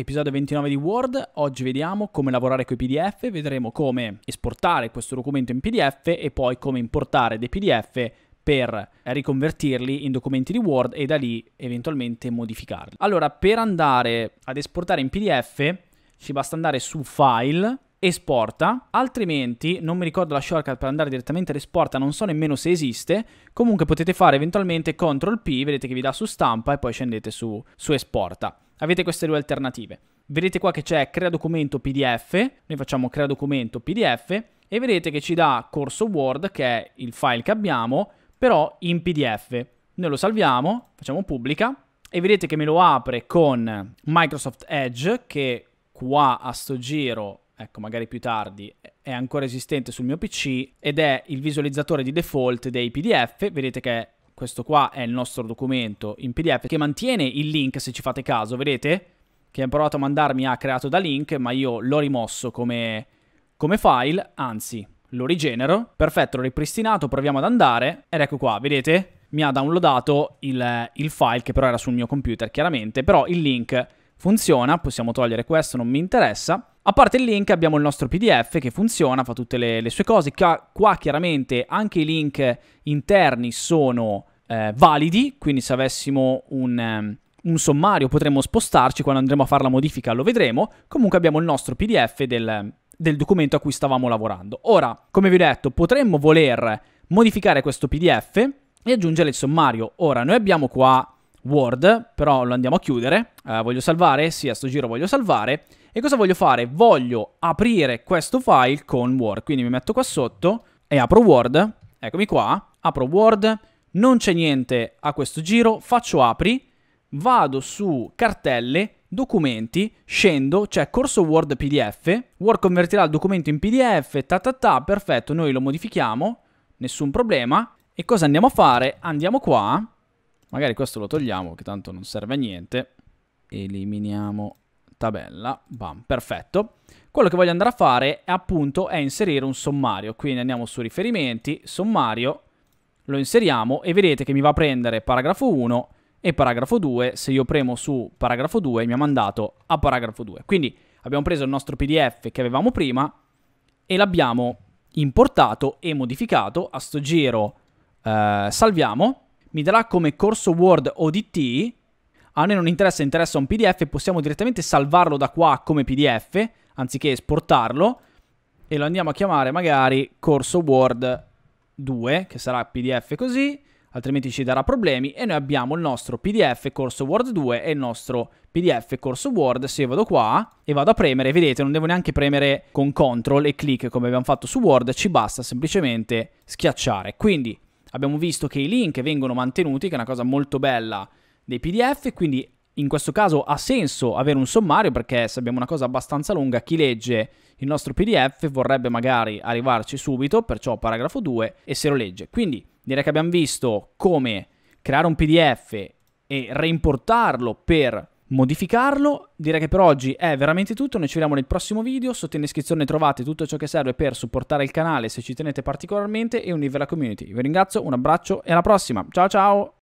Episodio 29 di Word, oggi vediamo come lavorare con i PDF, vedremo come esportare questo documento in PDF e poi come importare dei PDF per riconvertirli in documenti di Word e da lì eventualmente modificarli. Allora, per andare ad esportare in PDF ci basta andare su File, esporta, altrimenti non mi ricordo la shortcut per andare direttamente all'esporta, non so nemmeno se esiste, comunque potete fare eventualmente CTRL P, vedete che vi dà su stampa e poi scendete su, su esporta. Avete queste due alternative. Vedete qua che c'è crea documento PDF, noi facciamo crea documento PDF e vedete che ci dà corso Word che è il file che abbiamo, però in PDF. Noi lo salviamo, facciamo pubblica e vedete che me lo apre con Microsoft Edge che qua a sto giro ecco magari più tardi, è ancora esistente sul mio PC ed è il visualizzatore di default dei PDF, vedete che questo qua è il nostro documento in PDF che mantiene il link se ci fate caso, vedete? Che ha provato a mandarmi ha creato da link ma io l'ho rimosso come, come file, anzi lo rigenero, perfetto, l'ho ripristinato, proviamo ad andare ed ecco qua, vedete? Mi ha downloadato il, il file che però era sul mio computer chiaramente, però il link funziona, possiamo togliere questo, non mi interessa. A parte il link abbiamo il nostro PDF che funziona, fa tutte le, le sue cose. Qua, qua chiaramente anche i link interni sono eh, validi, quindi se avessimo un, um, un sommario potremmo spostarci, quando andremo a fare la modifica lo vedremo. Comunque abbiamo il nostro PDF del, del documento a cui stavamo lavorando. Ora, come vi ho detto, potremmo voler modificare questo PDF e aggiungere il sommario. Ora, noi abbiamo qua Word, però lo andiamo a chiudere. Eh, voglio salvare, sì, a sto giro voglio salvare. E cosa voglio fare? Voglio aprire questo file con Word, quindi mi metto qua sotto e apro Word. Eccomi qua, apro Word, non c'è niente a questo giro, faccio apri, vado su cartelle, documenti, scendo, c'è corso Word PDF, Word convertirà il documento in PDF, ta ta ta, perfetto, noi lo modifichiamo, nessun problema. E cosa andiamo a fare? Andiamo qua Magari questo lo togliamo, che tanto non serve a niente. Eliminiamo tabella. Bam, perfetto. Quello che voglio andare a fare è appunto è inserire un sommario. Quindi andiamo su riferimenti, sommario, lo inseriamo e vedete che mi va a prendere paragrafo 1 e paragrafo 2. Se io premo su paragrafo 2 mi ha mandato a paragrafo 2. Quindi abbiamo preso il nostro PDF che avevamo prima e l'abbiamo importato e modificato. A sto giro eh, salviamo mi darà come corso Word ODT. a noi non interessa, interessa un PDF, possiamo direttamente salvarlo da qua come PDF, anziché esportarlo, e lo andiamo a chiamare magari corso Word 2, che sarà PDF così, altrimenti ci darà problemi, e noi abbiamo il nostro PDF corso Word 2 e il nostro PDF corso Word, se io vado qua e vado a premere, vedete, non devo neanche premere con CTRL e clic come abbiamo fatto su Word, ci basta semplicemente schiacciare. Quindi abbiamo visto che i link vengono mantenuti, che è una cosa molto bella dei PDF, quindi in questo caso ha senso avere un sommario perché se abbiamo una cosa abbastanza lunga, chi legge il nostro PDF vorrebbe magari arrivarci subito, perciò paragrafo 2 e se lo legge. Quindi direi che abbiamo visto come creare un PDF e reimportarlo per modificarlo. Direi che per oggi è veramente tutto, noi ci vediamo nel prossimo video, sotto in descrizione trovate tutto ciò che serve per supportare il canale se ci tenete particolarmente e unirvi alla community. Vi ringrazio, un abbraccio e alla prossima, ciao ciao!